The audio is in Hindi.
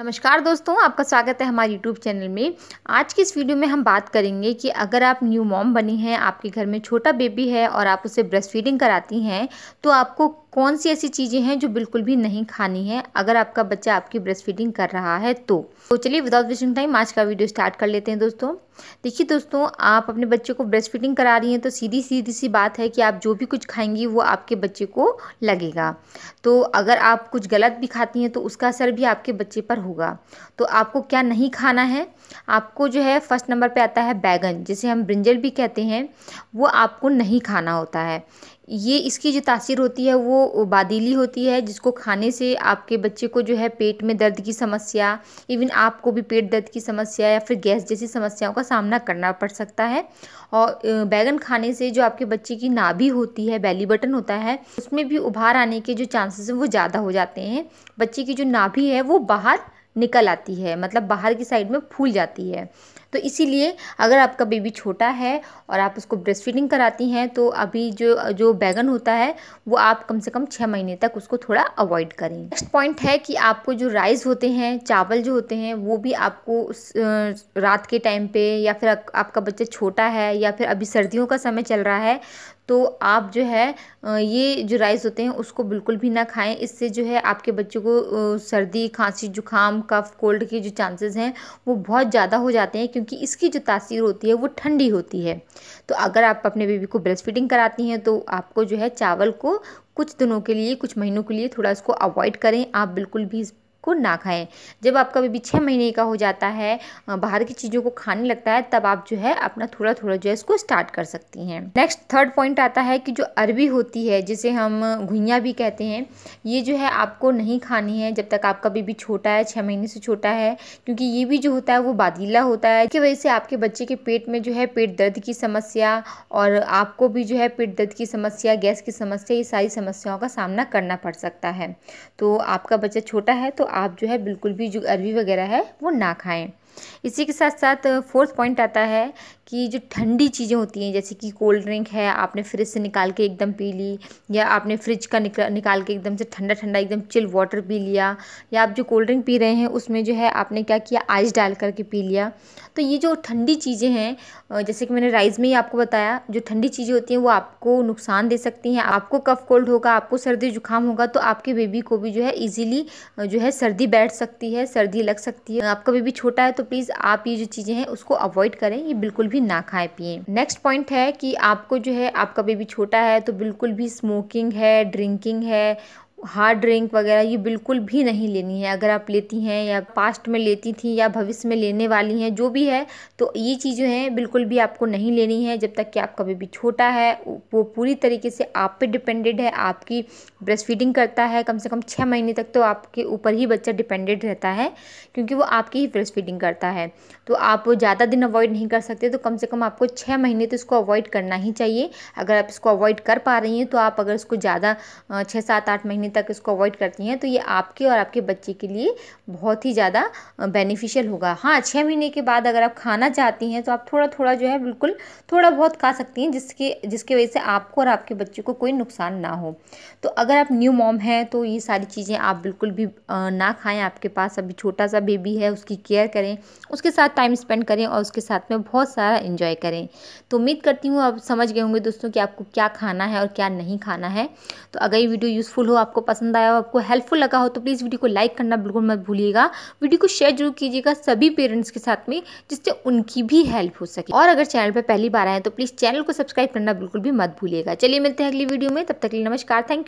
नमस्कार दोस्तों आपका स्वागत है हमारे यूट्यूब चैनल में आज की इस वीडियो में हम बात करेंगे कि अगर आप न्यू मॉम बनी हैं आपके घर में छोटा बेबी है और आप उसे ब्रेस्ट फीडिंग कराती हैं तो आपको कौन सी ऐसी चीज़ें हैं जो बिल्कुल भी नहीं खानी है अगर आपका बच्चा आपकी ब्रेस्ट फीडिंग कर रहा है तो तो चलिए विदाउट वेस्टिंग टाइम आज का वीडियो स्टार्ट कर लेते हैं दोस्तों देखिए दोस्तों आप अपने बच्चे को ब्रेस्ट फीडिंग करा रही हैं तो सीधी सीधी सी बात है कि आप जो भी कुछ खाएंगी वो आपके बच्चे को लगेगा तो अगर आप कुछ गलत भी खाती हैं तो उसका असर भी आपके बच्चे पर होगा तो आपको क्या नहीं खाना है आपको जो है फर्स्ट नंबर पर आता है बैगन जिसे हम ब्रिंजल भी कहते हैं वो आपको नहीं खाना होता है ये इसकी जो तासीर होती है वो बादीली होती है जिसको खाने से आपके बच्चे को जो है पेट में दर्द की समस्या इवन आपको भी पेट दर्द की समस्या या फिर गैस जैसी समस्याओं का सामना करना पड़ सकता है और बैगन खाने से जो आपके बच्चे की नाभि होती है बैली बटन होता है उसमें भी उभार आने के जो चांसेस हैं वो ज़्यादा हो जाते हैं बच्चे की जो नाभि है वो बाहर निकल आती है मतलब बाहर की साइड में फूल जाती है तो इसीलिए अगर आपका बेबी छोटा है और आप उसको ब्रेस्ट फीडिंग कराती हैं तो अभी जो जो बैगन होता है वो आप कम से कम छः महीने तक उसको थोड़ा अवॉइड करें नेक्स्ट पॉइंट है कि आपको जो राइस होते हैं चावल जो होते हैं वो भी आपको उस रात के टाइम पे या फिर आपका बच्चा छोटा है या फिर अभी सर्दियों का समय चल रहा है तो आप जो है ये जो राइस होते हैं उसको बिल्कुल भी ना खाएं इससे जो है आपके बच्चों को सर्दी खांसी जुकाम कफ कोल्ड के जो चांसेस हैं वो बहुत ज़्यादा हो जाते हैं क्योंकि इसकी जो तासीर होती है वो ठंडी होती है तो अगर आप अपने बेबी को ब्रेस्ट फीडिंग कराती हैं तो आपको जो है चावल को कुछ दिनों के लिए कुछ महीनों के लिए थोड़ा इसको अवॉइड करें आप बिल्कुल भी को ना खाएं जब आपका बेबी छः महीने का हो जाता है बाहर की चीज़ों को खाने लगता है तब आप जो है अपना थोड़ा थोड़ा जो है इसको स्टार्ट कर सकती हैं नेक्स्ट थर्ड पॉइंट आता है कि जो अरबी होती है जिसे हम घुइयाँ भी कहते हैं ये जो है आपको नहीं खानी है जब तक आपका बेबी छोटा है छः महीने से छोटा है क्योंकि ये भी जो होता है वो बादीला होता है इसकी वजह से आपके बच्चे के पेट में जो है पेट दर्द की समस्या और आपको भी जो है पेट दर्द की समस्या गैस की समस्या ये सारी समस्याओं का सामना करना पड़ सकता है तो आपका बच्चा छोटा है तो आप जो है बिल्कुल भी जो अरवी वगैरह है वो ना खाएं इसी के साथ साथ फोर्थ पॉइंट आता है कि जो ठंडी चीज़ें होती हैं जैसे कि कोल्ड ड्रिंक है आपने फ्रिज से निकाल के एकदम पी ली या आपने फ्रिज का निकल निकाल के एकदम से ठंडा ठंडा एकदम चिल वाटर पी लिया या आप जो कोल्ड ड्रिंक पी रहे हैं उसमें जो है आपने क्या किया आइस डाल करके पी लिया तो ये जो ठंडी चीज़ें हैं जैसे कि मैंने राइस में ही आपको बताया जो ठंडी चीज़ें होती हैं वो आपको नुकसान दे सकती हैं आपको कफ कोल्ड होगा आपको सर्दी जुकाम होगा तो आपके बेबी को भी जो है ईजिली जो है सर्दी बैठ सकती है सर्दी लग सकती है आपका बेबी छोटा है तो प्लीज़ आप ये जो चीज़ें हैं उसको अवॉइड करें ये बिल्कुल भी ना खाएं पिए नेक्स्ट पॉइंट है कि आपको जो है आपका बेबी छोटा है तो बिल्कुल भी स्मोकिंग है ड्रिंकिंग है हार्ड ड्रिंक वगैरह ये बिल्कुल भी नहीं लेनी है अगर आप लेती हैं या पास्ट में लेती थी या भविष्य में लेने वाली हैं जो भी है तो ये चीज़ें हैं बिल्कुल भी आपको नहीं लेनी है जब तक कि आपका बेबी छोटा है वो पूरी तरीके से आप पे डिपेंडेड है आपकी ब्रेस्ट फीडिंग करता है कम से कम छः महीने तक तो आपके ऊपर ही बच्चा डिपेंडेड रहता है क्योंकि वो आपकी ही ब्रेस्ट फीडिंग करता है तो आप ज़्यादा दिन अवॉइड नहीं कर सकते तो कम से कम आपको छः महीने तो इसको अवॉइड करना ही चाहिए अगर आप इसको अवॉइड कर पा रही हैं तो आप अगर इसको ज़्यादा छः सात आठ महीने समय तक इसको अवॉइड करती हैं तो ये आपके और आपके बच्चे के लिए बहुत ही ज़्यादा बेनिफिशियल होगा हाँ छः महीने के बाद अगर आप खाना चाहती हैं तो आप थोड़ा थोड़ा जो है बिल्कुल थोड़ा बहुत खा सकती हैं जिसके जिसके वजह से आपको और आपके बच्चे को कोई नुकसान ना हो तो अगर आप न्यू मॉम हैं तो ये सारी चीज़ें आप बिल्कुल भी ना खाएँ आपके पास अभी छोटा सा बेबी है उसकी केयर करें उसके साथ टाइम स्पेंड करें और उसके साथ में बहुत सारा इन्जॉय करें तो उम्मीद करती हूँ आप समझ गए होंगे दोस्तों कि आपको क्या खाना है और क्या नहीं खाना है तो अगर ये वीडियो यूज़फुल हो आपको आपको पसंद आया हो आपको हेल्पफुल लगा हो तो प्लीज़ वीडियो को लाइक करना बिल्कुल मत भूलिएगा वीडियो को शेयर जरूर कीजिएगा सभी पेरेंट्स के साथ में जिससे उनकी भी हेल्प हो सके और अगर चैनल पर पहली बार आए तो प्लीज़ चैनल को सब्सक्राइब करना बिल्कुल भी मत भूलिएगा चलिए मिलते हैं अगली वीडियो में तब तक के लिए नमस्कार थैंक यू